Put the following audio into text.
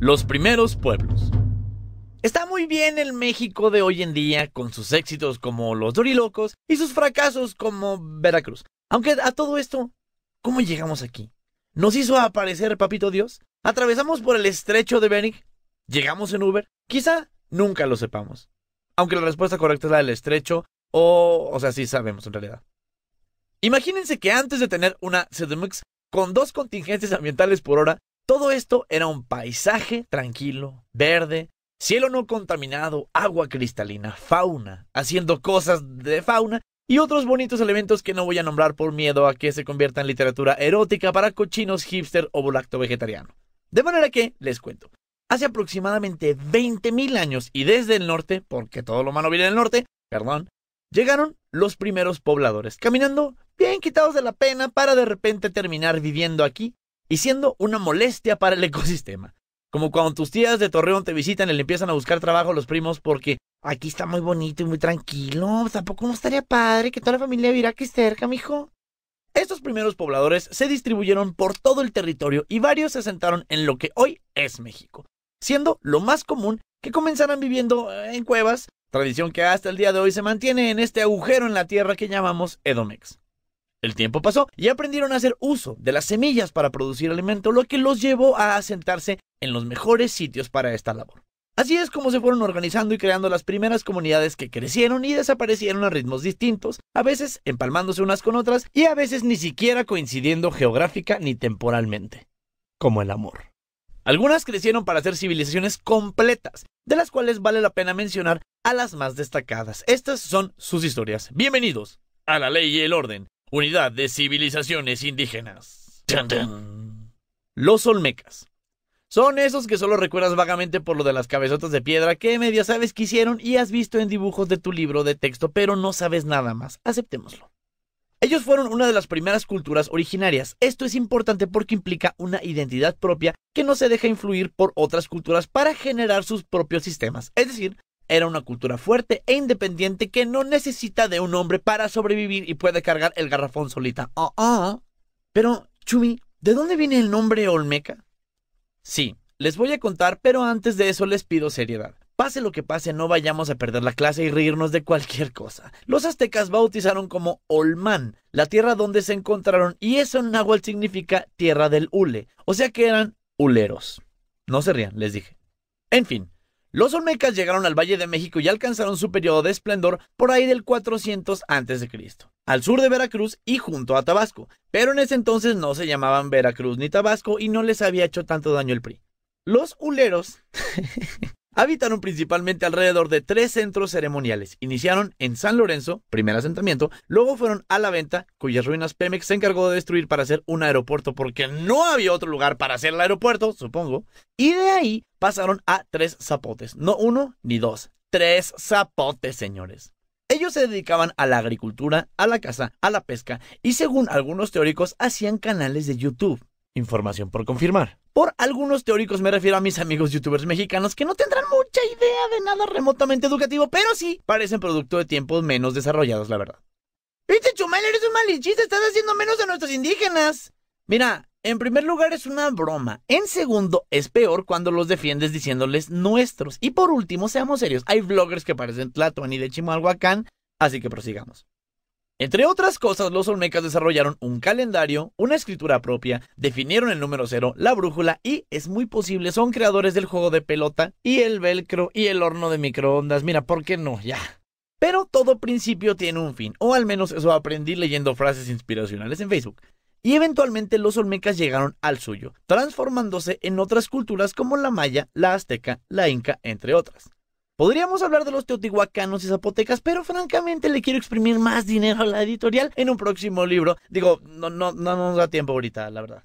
Los primeros pueblos. Está muy bien el México de hoy en día, con sus éxitos como los Dorilocos y sus fracasos como Veracruz. Aunque a todo esto, ¿cómo llegamos aquí? ¿Nos hizo aparecer Papito Dios? ¿Atravesamos por el estrecho de Bering? ¿Llegamos en Uber? Quizá nunca lo sepamos. Aunque la respuesta correcta es la del estrecho, o. O sea, sí sabemos en realidad. Imagínense que antes de tener una CDMX con dos contingentes ambientales por hora, todo esto era un paisaje tranquilo, verde, cielo no contaminado, agua cristalina, fauna, haciendo cosas de fauna y otros bonitos elementos que no voy a nombrar por miedo a que se convierta en literatura erótica para cochinos hipster o volacto vegetariano. De manera que, les cuento, hace aproximadamente 20.000 años y desde el norte, porque todo lo humano viene del norte, perdón, llegaron los primeros pobladores, caminando bien quitados de la pena para de repente terminar viviendo aquí y siendo una molestia para el ecosistema. Como cuando tus tías de Torreón te visitan y le empiezan a buscar trabajo a los primos porque aquí está muy bonito y muy tranquilo, pues tampoco no estaría padre que toda la familia viviera aquí cerca, mijo. Estos primeros pobladores se distribuyeron por todo el territorio y varios se asentaron en lo que hoy es México, siendo lo más común que comenzaran viviendo eh, en cuevas, tradición que hasta el día de hoy se mantiene en este agujero en la tierra que llamamos Edomex. El tiempo pasó y aprendieron a hacer uso de las semillas para producir alimento, lo que los llevó a asentarse en los mejores sitios para esta labor. Así es como se fueron organizando y creando las primeras comunidades que crecieron y desaparecieron a ritmos distintos, a veces empalmándose unas con otras y a veces ni siquiera coincidiendo geográfica ni temporalmente, como el amor. Algunas crecieron para ser civilizaciones completas, de las cuales vale la pena mencionar a las más destacadas. Estas son sus historias. Bienvenidos a la ley y el orden Unidad de Civilizaciones Indígenas. Los Olmecas. Son esos que solo recuerdas vagamente por lo de las cabezotas de piedra que media sabes que hicieron y has visto en dibujos de tu libro de texto, pero no sabes nada más. Aceptémoslo. Ellos fueron una de las primeras culturas originarias. Esto es importante porque implica una identidad propia que no se deja influir por otras culturas para generar sus propios sistemas. Es decir, era una cultura fuerte e independiente que no necesita de un hombre para sobrevivir y puede cargar el garrafón solita. Ah, ah. Pero, Chumi, ¿de dónde viene el nombre Olmeca? Sí, les voy a contar, pero antes de eso les pido seriedad. Pase lo que pase, no vayamos a perder la clase y reírnos de cualquier cosa. Los aztecas bautizaron como Olman, la tierra donde se encontraron, y eso en náhuatl significa tierra del hule, o sea que eran huleros. No se rían, les dije. En fin, los Olmecas llegaron al Valle de México y alcanzaron su periodo de esplendor por ahí del 400 a.C., al sur de Veracruz y junto a Tabasco, pero en ese entonces no se llamaban Veracruz ni Tabasco y no les había hecho tanto daño el PRI. Los uleros, habitaron principalmente alrededor de tres centros ceremoniales. Iniciaron en San Lorenzo, primer asentamiento, luego fueron a la venta, cuyas ruinas Pemex se encargó de destruir para hacer un aeropuerto porque no había otro lugar para hacer el aeropuerto, supongo. Y de ahí pasaron a tres zapotes, no uno ni dos, tres zapotes, señores. Ellos se dedicaban a la agricultura, a la caza, a la pesca y según algunos teóricos hacían canales de YouTube. Información por confirmar. Por algunos teóricos me refiero a mis amigos youtubers mexicanos que no tendrán mucha idea de nada remotamente educativo, pero sí parecen producto de tiempos menos desarrollados, la verdad. Viste, Chumel, eres un malinchista, estás haciendo menos de nuestros indígenas. Mira, en primer lugar es una broma. En segundo, es peor cuando los defiendes diciéndoles nuestros. Y por último, seamos serios, hay vloggers que parecen y de Chimalhuacán, así que prosigamos. Entre otras cosas, los olmecas desarrollaron un calendario, una escritura propia, definieron el número cero, la brújula y es muy posible son creadores del juego de pelota y el velcro y el horno de microondas. Mira, ¿por qué no? Ya. Pero todo principio tiene un fin, o al menos eso aprendí leyendo frases inspiracionales en Facebook. Y eventualmente los olmecas llegaron al suyo, transformándose en otras culturas como la maya, la azteca, la inca, entre otras. Podríamos hablar de los teotihuacanos y zapotecas, pero francamente le quiero exprimir más dinero a la editorial en un próximo libro. Digo, no, no, no nos da tiempo ahorita, la verdad.